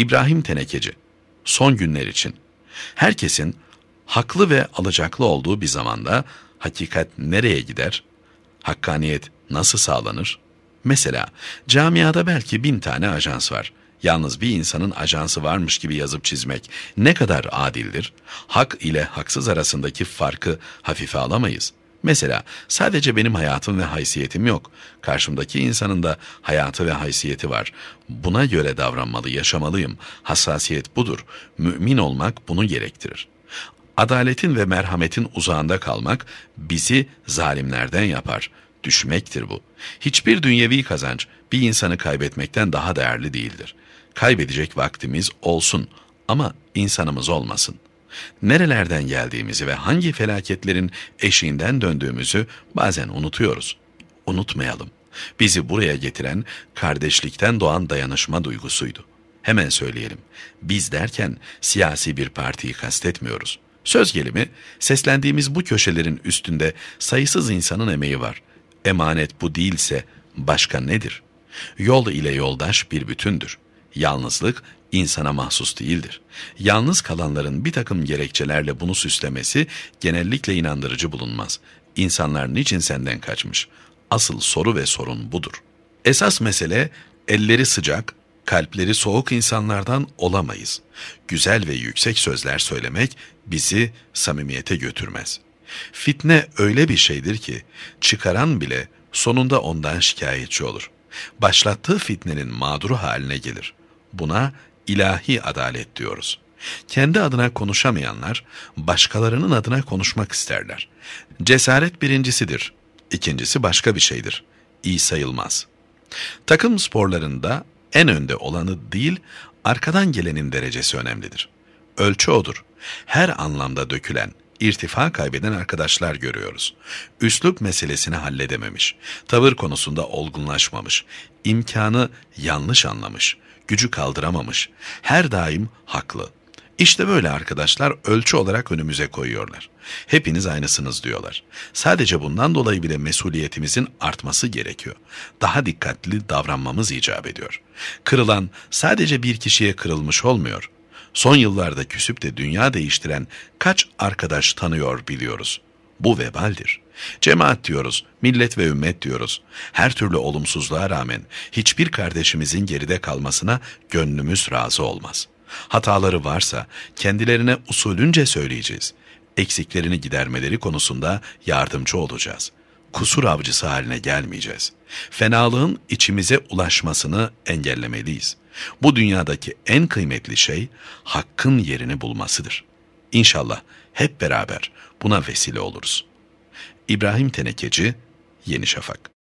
İbrahim Tenekeci, son günler için. Herkesin haklı ve alacaklı olduğu bir zamanda hakikat nereye gider? Hakkaniyet nasıl sağlanır? Mesela camiada belki bin tane ajans var. Yalnız bir insanın ajansı varmış gibi yazıp çizmek ne kadar adildir? Hak ile haksız arasındaki farkı hafife alamayız. Mesela sadece benim hayatım ve haysiyetim yok. Karşımdaki insanın da hayatı ve haysiyeti var. Buna göre davranmalı, yaşamalıyım. Hassasiyet budur. Mümin olmak bunu gerektirir. Adaletin ve merhametin uzağında kalmak bizi zalimlerden yapar. Düşmektir bu. Hiçbir dünyevi kazanç bir insanı kaybetmekten daha değerli değildir. Kaybedecek vaktimiz olsun ama insanımız olmasın.'' Nerelerden geldiğimizi ve hangi felaketlerin eşiğinden döndüğümüzü bazen unutuyoruz. Unutmayalım. Bizi buraya getiren kardeşlikten doğan dayanışma duygusuydu. Hemen söyleyelim. Biz derken siyasi bir partiyi kastetmiyoruz. Söz gelimi, seslendiğimiz bu köşelerin üstünde sayısız insanın emeği var. Emanet bu değilse başka nedir? Yol ile yoldaş bir bütündür. Yalnızlık insana mahsus değildir. Yalnız kalanların bir takım gerekçelerle bunu süslemesi genellikle inandırıcı bulunmaz. İnsanlar niçin senden kaçmış? Asıl soru ve sorun budur. Esas mesele elleri sıcak, kalpleri soğuk insanlardan olamayız. Güzel ve yüksek sözler söylemek bizi samimiyete götürmez. Fitne öyle bir şeydir ki çıkaran bile sonunda ondan şikayetçi olur. Başlattığı fitnenin mağduru haline gelir. Buna ilahi adalet diyoruz. Kendi adına konuşamayanlar başkalarının adına konuşmak isterler. Cesaret birincisidir. İkincisi başka bir şeydir. İyi sayılmaz. Takım sporlarında en önde olanı değil, arkadan gelenin derecesi önemlidir. Ölçü odur. Her anlamda dökülen, irtifa kaybeden arkadaşlar görüyoruz. Üslup meselesini halledememiş, tavır konusunda olgunlaşmamış, imkanı yanlış anlamış, gücü kaldıramamış. Her daim haklı. İşte böyle arkadaşlar ölçü olarak önümüze koyuyorlar. Hepiniz aynısınız diyorlar. Sadece bundan dolayı bile mesuliyetimizin artması gerekiyor. Daha dikkatli davranmamız icap ediyor. Kırılan sadece bir kişiye kırılmış olmuyor. Son yıllarda küsüp de dünya değiştiren kaç arkadaş tanıyor biliyoruz. Bu vebaldir. Cemaat diyoruz, millet ve ümmet diyoruz. Her türlü olumsuzluğa rağmen hiçbir kardeşimizin geride kalmasına gönlümüz razı olmaz. Hataları varsa kendilerine usulünce söyleyeceğiz. Eksiklerini gidermeleri konusunda yardımcı olacağız. Kusur avcısı haline gelmeyeceğiz. Fenalığın içimize ulaşmasını engellemeliyiz. Bu dünyadaki en kıymetli şey hakkın yerini bulmasıdır.'' İnşallah hep beraber buna vesile oluruz. İbrahim Tenekeci, Yeni Şafak